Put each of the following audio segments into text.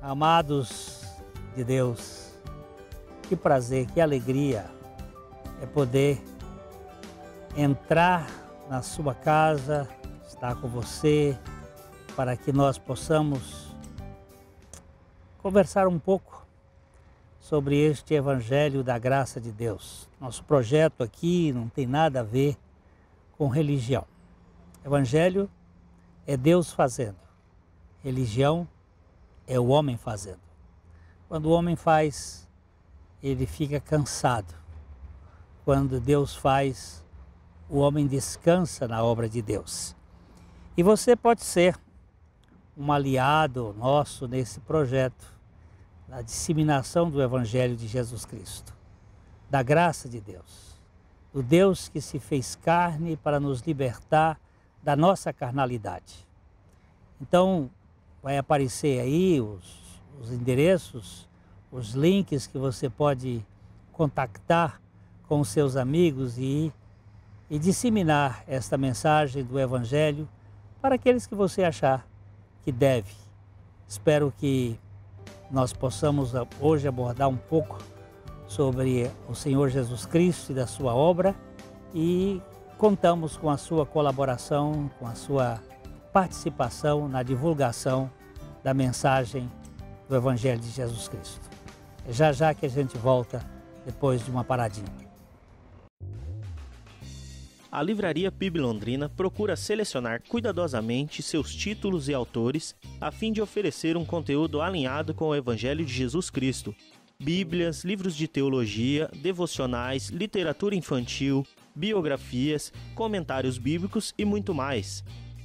amados de Deus. Que prazer, que alegria é poder entrar na sua casa, estar com você, para que nós possamos conversar um pouco sobre este Evangelho da Graça de Deus. Nosso projeto aqui não tem nada a ver com religião. Evangelho é Deus fazendo, religião é o homem fazendo. Quando o homem faz, ele fica cansado. Quando Deus faz, o homem descansa na obra de Deus. E você pode ser um aliado nosso nesse projeto, na disseminação do Evangelho de Jesus Cristo, da graça de Deus, do Deus que se fez carne para nos libertar da nossa carnalidade. Então, vai aparecer aí os, os endereços, os links que você pode contactar com seus amigos e, e disseminar esta mensagem do Evangelho para aqueles que você achar que deve. Espero que nós possamos hoje abordar um pouco sobre o Senhor Jesus Cristo e da sua obra e contamos com a sua colaboração, com a sua participação na divulgação da mensagem do Evangelho de Jesus Cristo. É já já que a gente volta depois de uma paradinha. A Livraria PIB Londrina procura selecionar cuidadosamente seus títulos e autores a fim de oferecer um conteúdo alinhado com o Evangelho de Jesus Cristo. Bíblias, livros de teologia, devocionais, literatura infantil, biografias, comentários bíblicos e muito mais.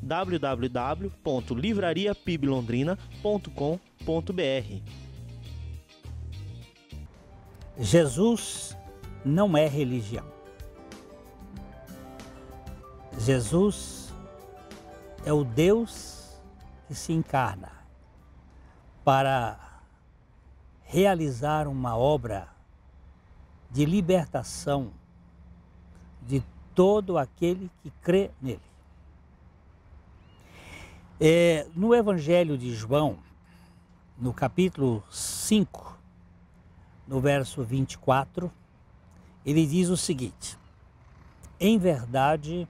www.livrariapiblondrina.com.br. Jesus não é religião. Jesus é o Deus que se encarna para realizar uma obra de libertação de todo aquele que crê nele. É, no Evangelho de João, no capítulo 5, no verso 24, ele diz o seguinte: Em verdade,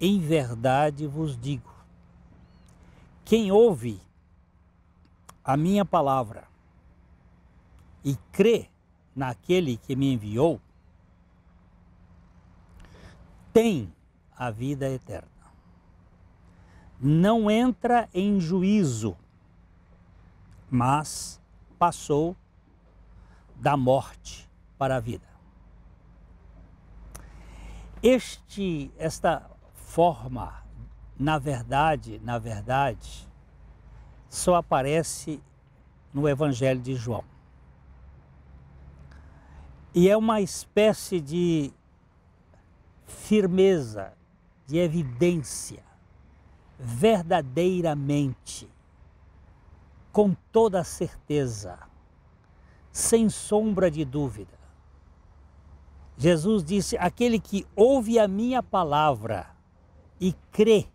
em verdade vos digo, quem ouve a minha palavra e crê naquele que me enviou, tem a vida eterna não entra em juízo, mas passou da morte para a vida. Este, esta forma, na verdade, na verdade, só aparece no Evangelho de João. E é uma espécie de firmeza, de evidência verdadeiramente, com toda certeza, sem sombra de dúvida. Jesus disse: Aquele que ouve a minha palavra e crê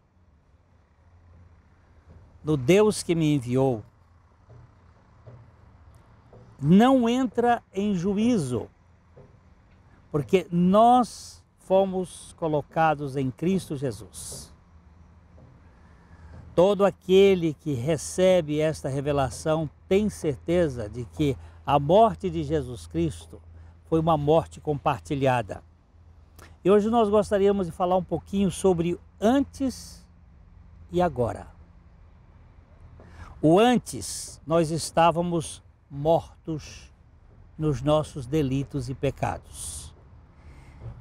no Deus que me enviou, não entra em juízo, porque nós fomos colocados em Cristo Jesus. Todo aquele que recebe esta revelação tem certeza de que a morte de Jesus Cristo foi uma morte compartilhada. E hoje nós gostaríamos de falar um pouquinho sobre antes e agora. O antes, nós estávamos mortos nos nossos delitos e pecados.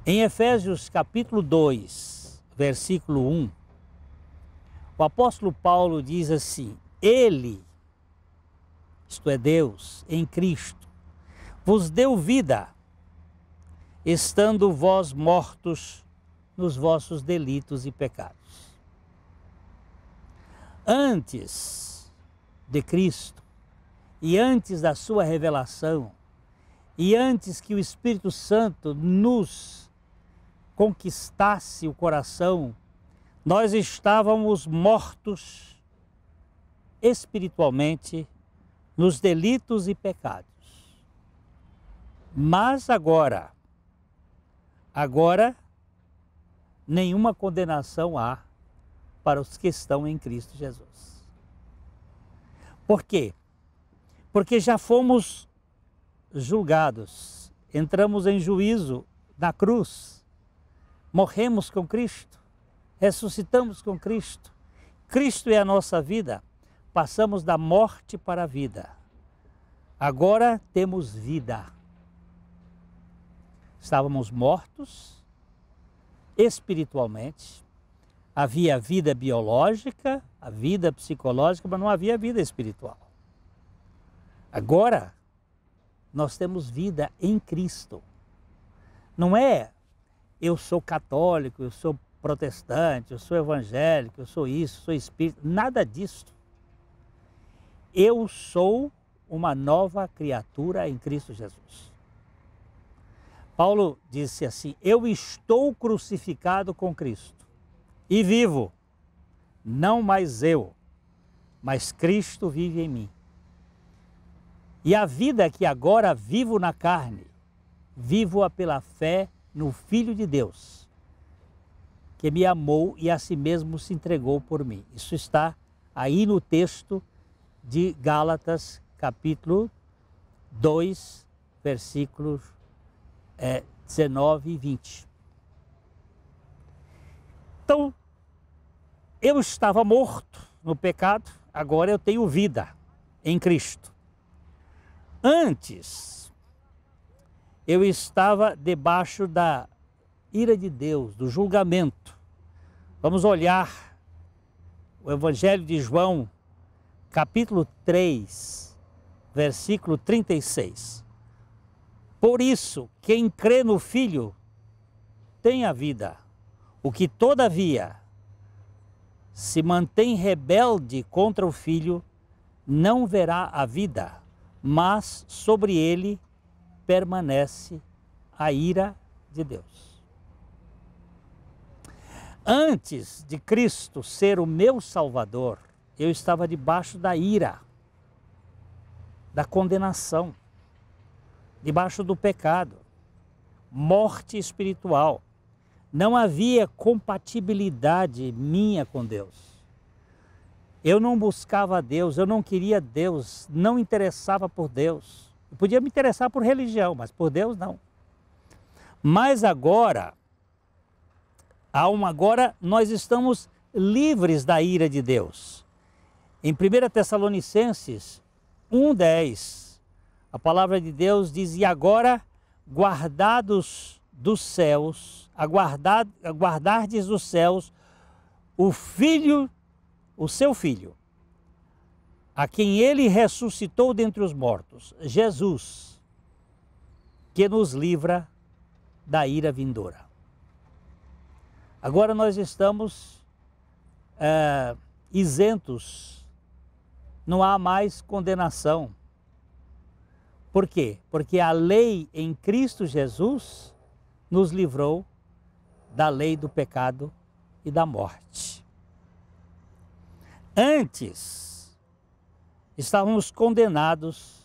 Em Efésios capítulo 2, versículo 1, o apóstolo Paulo diz assim: Ele, isto é Deus, em Cristo, vos deu vida, estando vós mortos nos vossos delitos e pecados. Antes de Cristo e antes da sua revelação, e antes que o Espírito Santo nos conquistasse o coração nós estávamos mortos espiritualmente nos delitos e pecados. Mas agora, agora, nenhuma condenação há para os que estão em Cristo Jesus. Por quê? Porque já fomos julgados, entramos em juízo na cruz, morremos com Cristo ressuscitamos com Cristo. Cristo é a nossa vida. Passamos da morte para a vida. Agora temos vida. Estávamos mortos espiritualmente. Havia vida biológica, a vida psicológica, mas não havia vida espiritual. Agora nós temos vida em Cristo. Não é eu sou católico, eu sou protestante, eu sou evangélico, eu sou isso, sou espírito, nada disso. Eu sou uma nova criatura em Cristo Jesus. Paulo disse assim: Eu estou crucificado com Cristo e vivo, não mais eu, mas Cristo vive em mim. E a vida que agora vivo na carne, vivo-a pela fé no Filho de Deus que me amou e a si mesmo se entregou por mim. Isso está aí no texto de Gálatas, capítulo 2, versículos é, 19 e 20. Então, eu estava morto no pecado, agora eu tenho vida em Cristo. Antes, eu estava debaixo da ira de Deus, do julgamento. Vamos olhar o Evangelho de João, capítulo 3, versículo 36. Por isso, quem crê no Filho tem a vida. O que, todavia, se mantém rebelde contra o Filho, não verá a vida, mas sobre ele permanece a ira de Deus. Antes de Cristo ser o meu Salvador, eu estava debaixo da ira, da condenação, debaixo do pecado, morte espiritual. Não havia compatibilidade minha com Deus. Eu não buscava Deus, eu não queria Deus, não interessava por Deus. Eu podia me interessar por religião, mas por Deus não. Mas agora, alma, agora nós estamos livres da ira de Deus. Em 1 Tessalonicenses 1,10, a palavra de Deus diz: E agora, guardados dos céus, aguardar, aguardardes dos céus o Filho, o seu Filho, a quem ele ressuscitou dentre os mortos, Jesus, que nos livra da ira vindoura. Agora nós estamos é, isentos, não há mais condenação. Por quê? Porque a lei em Cristo Jesus nos livrou da lei do pecado e da morte. Antes, estávamos condenados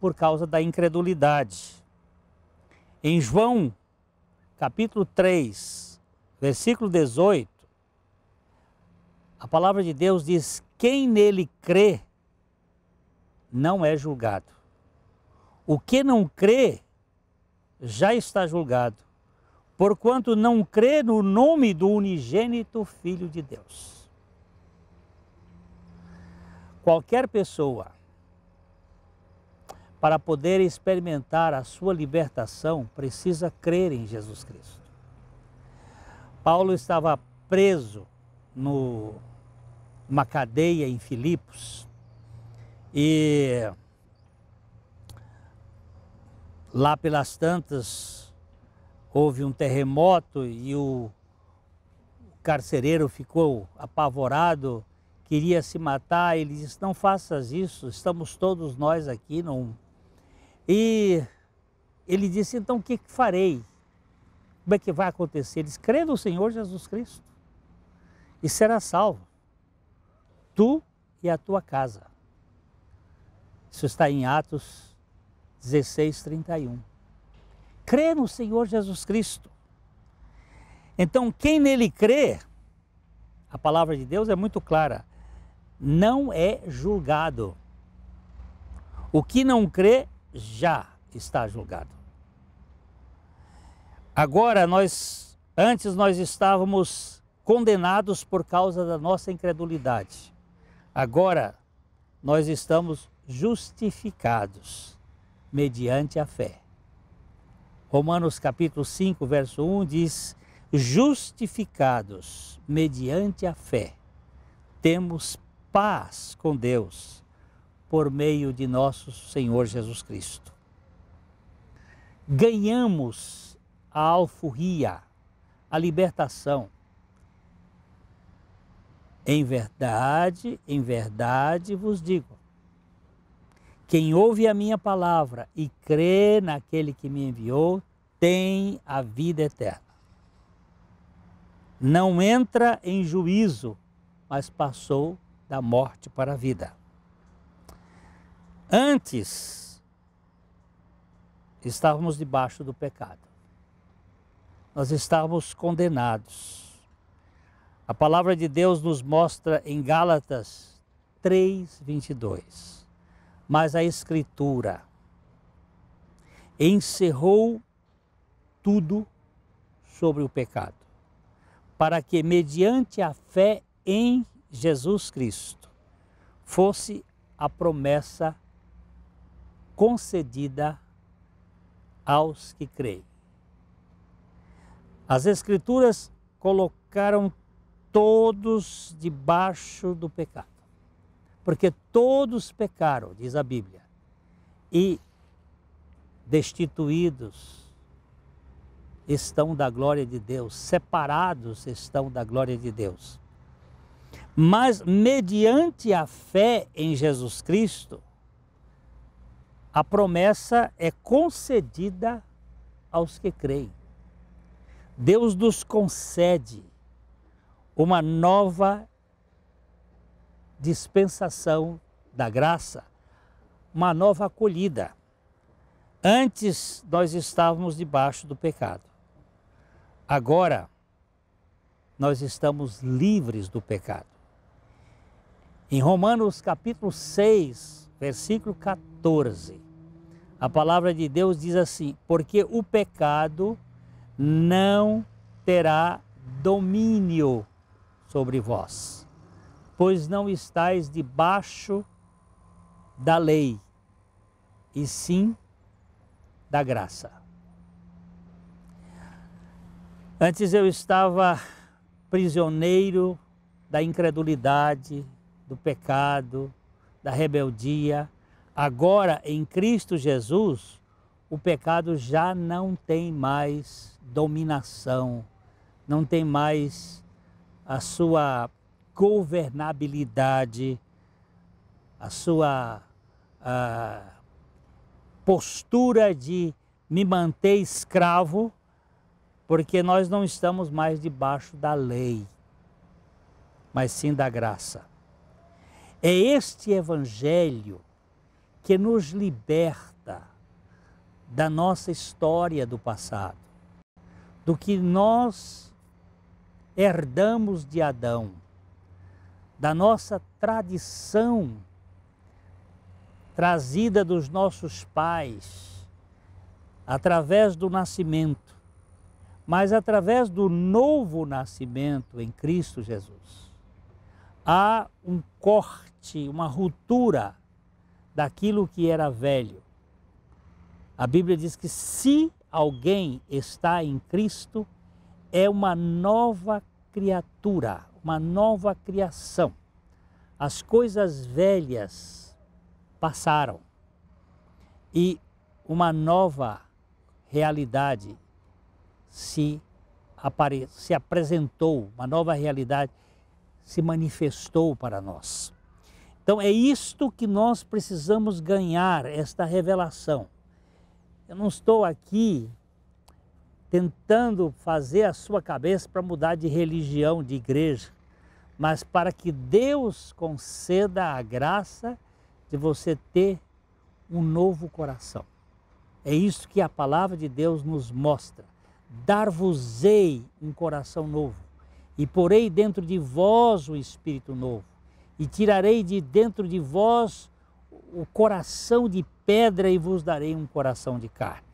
por causa da incredulidade. Em João, capítulo 3, versículo 18, a palavra de Deus diz: quem nele crê não é julgado. O que não crê já está julgado, porquanto não crê no nome do unigênito Filho de Deus. Qualquer pessoa, para poder experimentar a sua libertação, precisa crer em Jesus Cristo. Paulo estava preso no, numa cadeia em Filipos e lá pelas tantas houve um terremoto e o carcereiro ficou apavorado, queria se matar. Ele disse: Não faças isso, estamos todos nós aqui. Não... E ele disse: Então o que, que farei? Como é que vai acontecer? Eles crê no Senhor Jesus Cristo e será salvo. Tu e a tua casa. Isso está em Atos 16, 31. Crê no Senhor Jesus Cristo. Então, quem nele crê, a palavra de Deus é muito clara, não é julgado. O que não crê já está julgado. Agora nós, antes nós estávamos condenados por causa da nossa incredulidade. Agora nós estamos justificados mediante a fé. Romanos capítulo 5, verso 1 diz: Justificados mediante a fé, temos paz com Deus por meio de nosso Senhor Jesus Cristo. Ganhamos a alforria, a libertação. Em verdade, em verdade vos digo: quem ouve a minha palavra e crê naquele que me enviou, tem a vida eterna. Não entra em juízo, mas passou da morte para a vida. Antes, estávamos debaixo do pecado nós estávamos condenados. A palavra de Deus nos mostra em Gálatas 3:22. Mas a escritura encerrou tudo sobre o pecado, para que mediante a fé em Jesus Cristo fosse a promessa concedida aos que creem. As Escrituras colocaram todos debaixo do pecado, porque todos pecaram, diz a Bíblia, e destituídos estão da glória de Deus, separados estão da glória de Deus. Mas mediante a fé em Jesus Cristo, a promessa é concedida aos que creem. Deus nos concede uma nova dispensação da graça, uma nova acolhida. Antes nós estávamos debaixo do pecado. Agora nós estamos livres do pecado. Em Romanos capítulo 6, versículo 14, a palavra de Deus diz assim: Porque o pecado não terá domínio sobre vós, pois não estáis debaixo da lei, e sim da graça. Antes eu estava prisioneiro da incredulidade, do pecado, da rebeldia. Agora, em Cristo Jesus, o pecado já não tem mais dominação, não tem mais a sua governabilidade, a sua a postura de me manter escravo, porque nós não estamos mais debaixo da lei, mas sim da graça. É este evangelho que nos liberta da nossa história do passado, do que nós herdamos de Adão, da nossa tradição trazida dos nossos pais através do nascimento, mas através do novo nascimento em Cristo Jesus. Há um corte, uma ruptura daquilo que era velho a Bíblia diz que se alguém está em Cristo, é uma nova criatura, uma nova criação. As coisas velhas passaram e uma nova realidade se, apare... se apresentou, uma nova realidade se manifestou para nós. Então é isto que nós precisamos ganhar, esta revelação. Eu não estou aqui tentando fazer a sua cabeça para mudar de religião, de igreja, mas para que Deus conceda a graça de você ter um novo coração. É isso que a palavra de Deus nos mostra. Dar-vos-ei um coração novo, e porei dentro de vós o espírito novo, e tirarei de dentro de vós o coração de pedra e vos darei um coração de carne.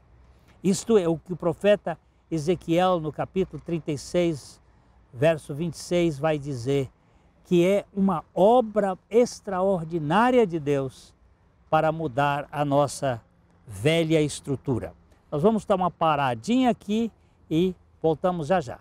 Isto é o que o profeta Ezequiel, no capítulo 36, verso 26, vai dizer, que é uma obra extraordinária de Deus para mudar a nossa velha estrutura. Nós vamos dar uma paradinha aqui e voltamos já já.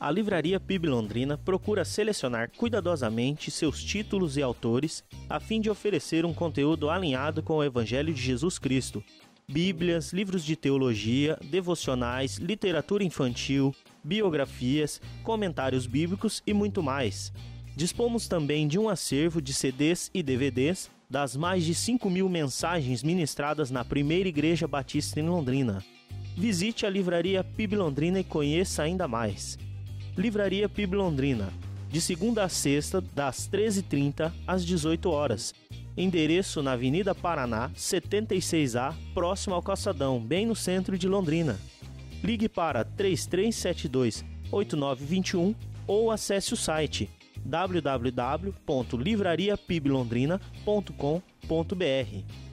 a Livraria PIB Londrina procura selecionar cuidadosamente seus títulos e autores a fim de oferecer um conteúdo alinhado com o Evangelho de Jesus Cristo. Bíblias, livros de teologia, devocionais, literatura infantil, biografias, comentários bíblicos e muito mais. Dispomos também de um acervo de CDs e DVDs das mais de 5 mil mensagens ministradas na primeira Igreja Batista em Londrina. Visite a livraria PIB Londrina e conheça ainda mais. Livraria PIB Londrina, de segunda a sexta, das 13h30 às 18 horas. Endereço na Avenida Paraná, 76A, próximo ao Calçadão, bem no centro de Londrina. Ligue para 3372 8921 ou acesse o site www.livrariapiblondrina.com.br.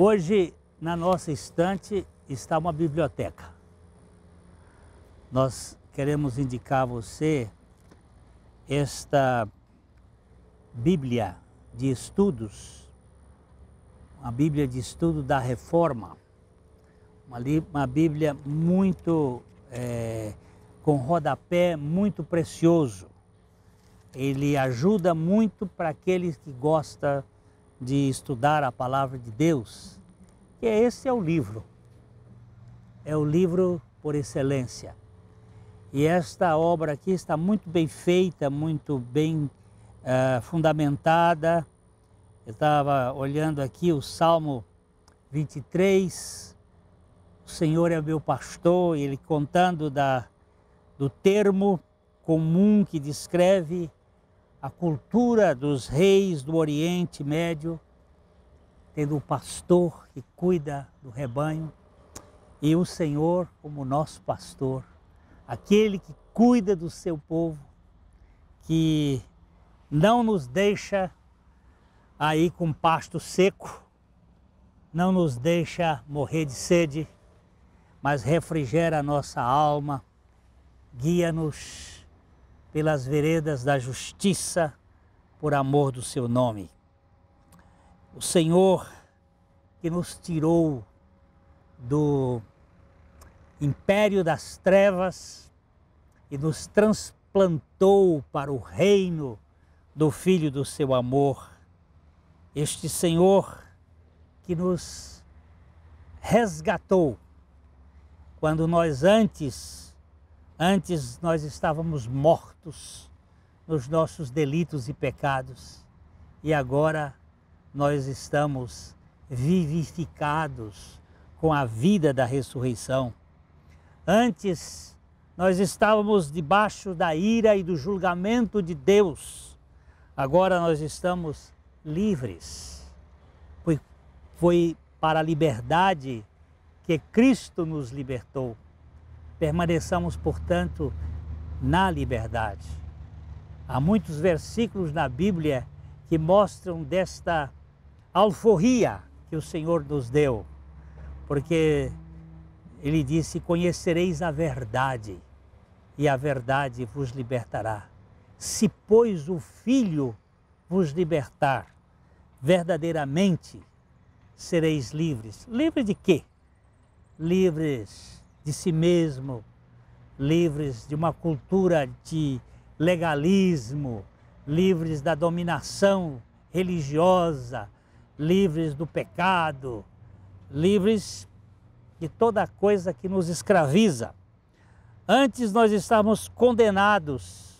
Hoje, na nossa estante, está uma biblioteca. Nós queremos indicar a você esta Bíblia de estudos, uma Bíblia de estudo da Reforma, uma, Bíblia muito, é, com rodapé muito precioso. Ele ajuda muito para aqueles que gostam de estudar a palavra de Deus, que é esse é o livro. É o livro por excelência. E esta obra aqui está muito bem feita, muito bem uh, fundamentada. Eu estava olhando aqui o Salmo 23, o Senhor é meu pastor, ele contando da, do termo comum que descreve a cultura dos reis do Oriente Médio, tendo o pastor que cuida do rebanho, e o Senhor como nosso pastor, aquele que cuida do seu povo, que não nos deixa aí com pasto seco, não nos deixa morrer de sede, mas refrigera a nossa alma, guia-nos pelas veredas da justiça, por amor do seu nome. O Senhor que nos tirou do império das trevas e nos transplantou para o reino do Filho do seu amor. Este Senhor que nos resgatou quando nós antes Antes nós estávamos mortos nos nossos delitos e pecados, e agora nós estamos vivificados com a vida da ressurreição. Antes nós estávamos debaixo da ira e do julgamento de Deus. Agora nós estamos livres. Foi, foi para a liberdade que Cristo nos libertou. Permaneçamos, portanto, na liberdade. Há muitos versículos na Bíblia que mostram desta alforria que o Senhor nos deu, porque ele disse: Conhecereis a verdade, e a verdade vos libertará. Se, pois, o Filho vos libertar, verdadeiramente sereis livres. Livre de quê? Livres de si mesmo, livres de uma cultura de legalismo, livres da dominação religiosa, livres do pecado, livres de toda coisa que nos escraviza. Antes nós estávamos condenados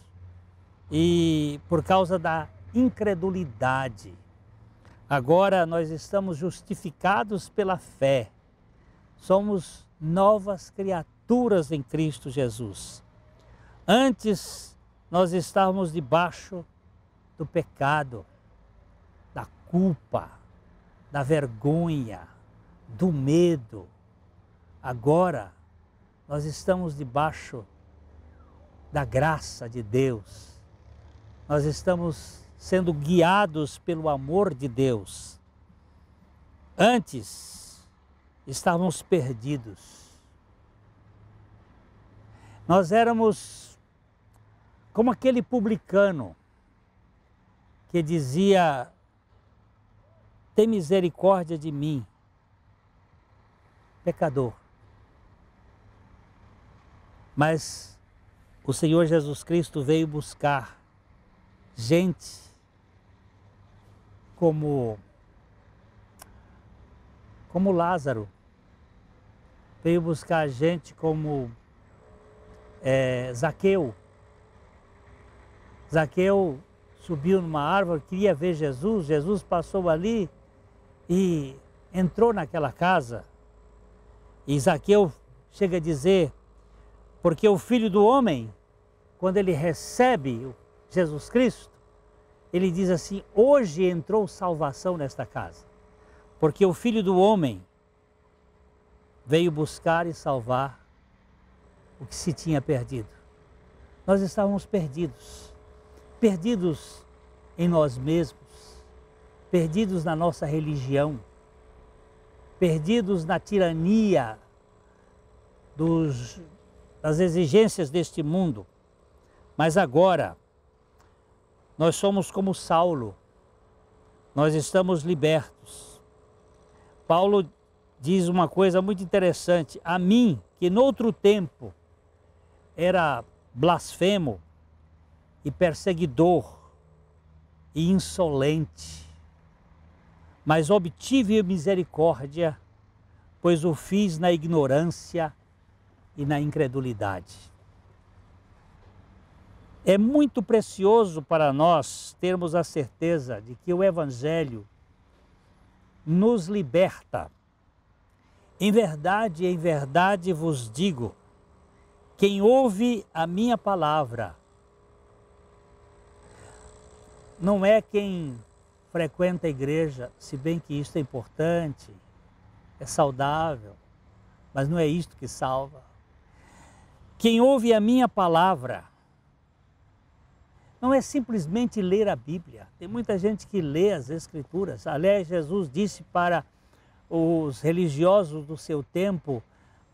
e por causa da incredulidade. Agora nós estamos justificados pela fé. Somos novas criaturas em Cristo Jesus. Antes nós estávamos debaixo do pecado, da culpa, da vergonha, do medo. Agora nós estamos debaixo da graça de Deus. Nós estamos sendo guiados pelo amor de Deus. Antes estávamos perdidos. Nós éramos como aquele publicano que dizia: Tem misericórdia de mim, pecador. Mas o Senhor Jesus Cristo veio buscar gente como como Lázaro veio buscar gente como é, Zaqueu. Zaqueu subiu numa árvore, queria ver Jesus, Jesus passou ali e entrou naquela casa. E Zaqueu chega a dizer, porque o filho do homem, quando ele recebe Jesus Cristo, ele diz assim: Hoje entrou salvação nesta casa, porque o filho do homem veio buscar e salvar o que se tinha perdido. Nós estávamos perdidos, perdidos em nós mesmos, perdidos na nossa religião, perdidos na tirania dos, das exigências deste mundo. Mas agora, nós somos como Saulo, nós estamos libertos. Paulo diz uma coisa muito interessante. A mim, que noutro tempo era blasfemo e perseguidor e insolente, mas obtive misericórdia, pois o fiz na ignorância e na incredulidade. É muito precioso para nós termos a certeza de que o Evangelho nos liberta em verdade, em verdade vos digo: quem ouve a minha palavra não é quem frequenta a igreja, se bem que isto é importante, é saudável, mas não é isto que salva. Quem ouve a minha palavra não é simplesmente ler a Bíblia. Tem muita gente que lê as Escrituras. Aliás, Jesus disse para os religiosos do seu tempo,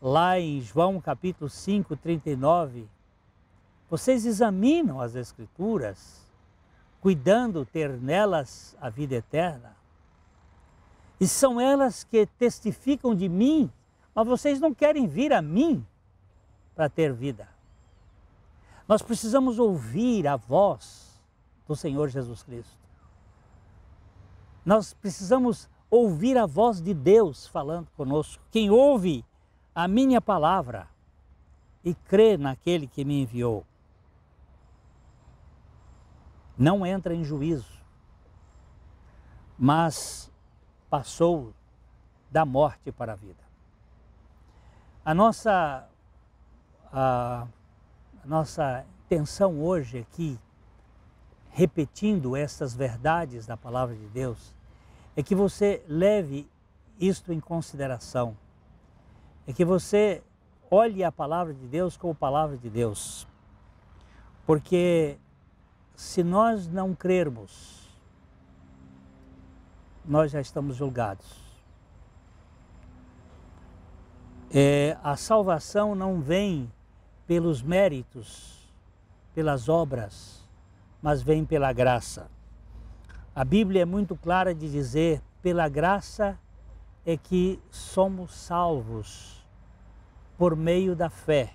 lá em João capítulo 5, 39, vocês examinam as Escrituras, cuidando ter nelas a vida eterna. E são elas que testificam de mim, mas vocês não querem vir a mim para ter vida. Nós precisamos ouvir a voz do Senhor Jesus Cristo. Nós precisamos ouvir a voz de Deus falando conosco. Quem ouve a minha palavra e crê naquele que me enviou, não entra em juízo, mas passou da morte para a vida. A nossa, a, a nossa intenção hoje aqui, repetindo estas verdades da palavra de Deus, é que você leve isto em consideração. É que você olhe a palavra de Deus como palavra de Deus. Porque se nós não crermos, nós já estamos julgados. É, a salvação não vem pelos méritos, pelas obras, mas vem pela graça. A Bíblia é muito clara de dizer: pela graça é que somos salvos por meio da fé.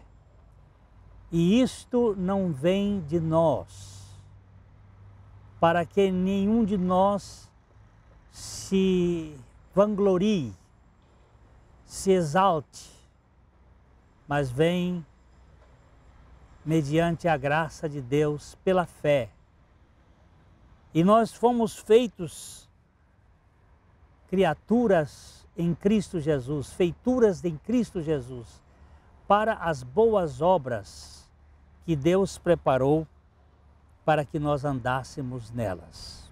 E isto não vem de nós, para que nenhum de nós se vanglorie, se exalte, mas vem mediante a graça de Deus pela fé e nós fomos feitos criaturas em Cristo Jesus, feituras em Cristo Jesus, para as boas obras que Deus preparou para que nós andássemos nelas.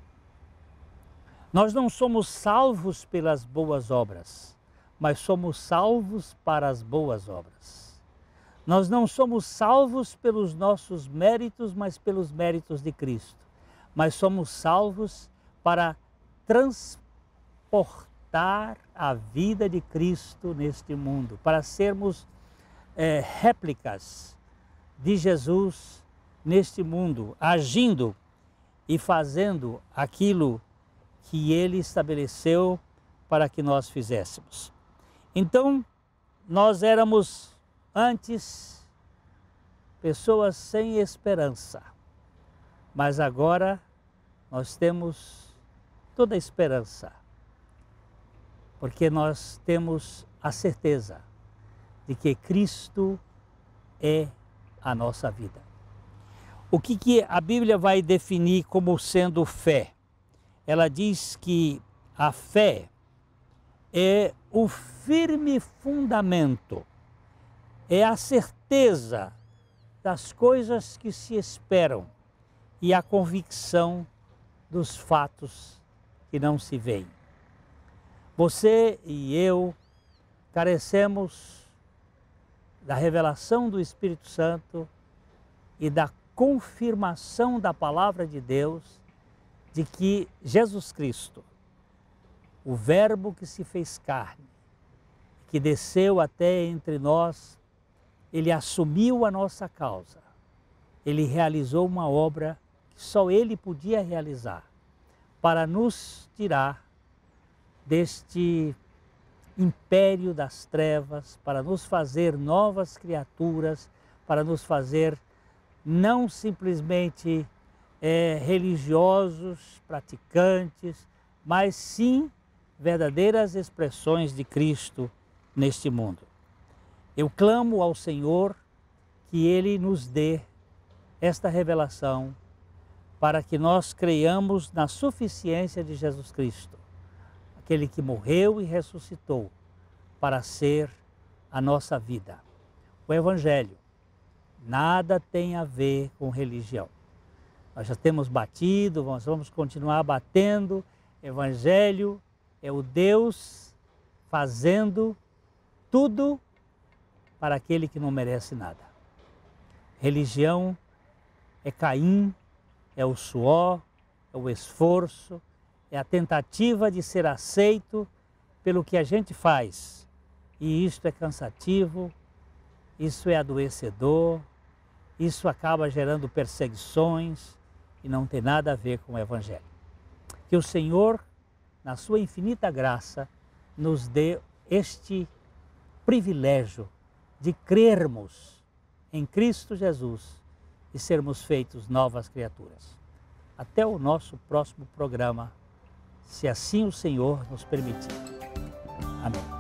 Nós não somos salvos pelas boas obras, mas somos salvos para as boas obras. Nós não somos salvos pelos nossos méritos, mas pelos méritos de Cristo mas somos salvos para transportar a vida de Cristo neste mundo, para sermos é, réplicas de Jesus neste mundo, agindo e fazendo aquilo que ele estabeleceu para que nós fizéssemos. Então, nós éramos antes pessoas sem esperança, mas agora nós temos toda a esperança, porque nós temos a certeza de que Cristo é a nossa vida. O que, que a Bíblia vai definir como sendo fé? Ela diz que a fé é o firme fundamento, é a certeza das coisas que se esperam e a convicção dos fatos que não se veem. Você e eu carecemos da revelação do Espírito Santo e da confirmação da palavra de Deus de que Jesus Cristo, o Verbo que se fez carne, que desceu até entre nós, ele assumiu a nossa causa, ele realizou uma obra só ele podia realizar para nos tirar deste império das trevas, para nos fazer novas criaturas, para nos fazer não simplesmente é, religiosos, praticantes, mas sim verdadeiras expressões de Cristo neste mundo. Eu clamo ao Senhor que Ele nos dê esta revelação para que nós creiamos na suficiência de Jesus Cristo, aquele que morreu e ressuscitou para ser a nossa vida. O Evangelho nada tem a ver com religião. Nós já temos batido, nós vamos continuar batendo. Evangelho é o Deus fazendo tudo para aquele que não merece nada. Religião é Caim é o suor, é o esforço, é a tentativa de ser aceito pelo que a gente faz. E isto é cansativo, isso é adoecedor, isso acaba gerando perseguições e não tem nada a ver com o Evangelho. Que o Senhor, na sua infinita graça, nos dê este privilégio de crermos em Cristo Jesus e sermos feitos novas criaturas. Até o nosso próximo programa, se assim o Senhor nos permitir. Amém.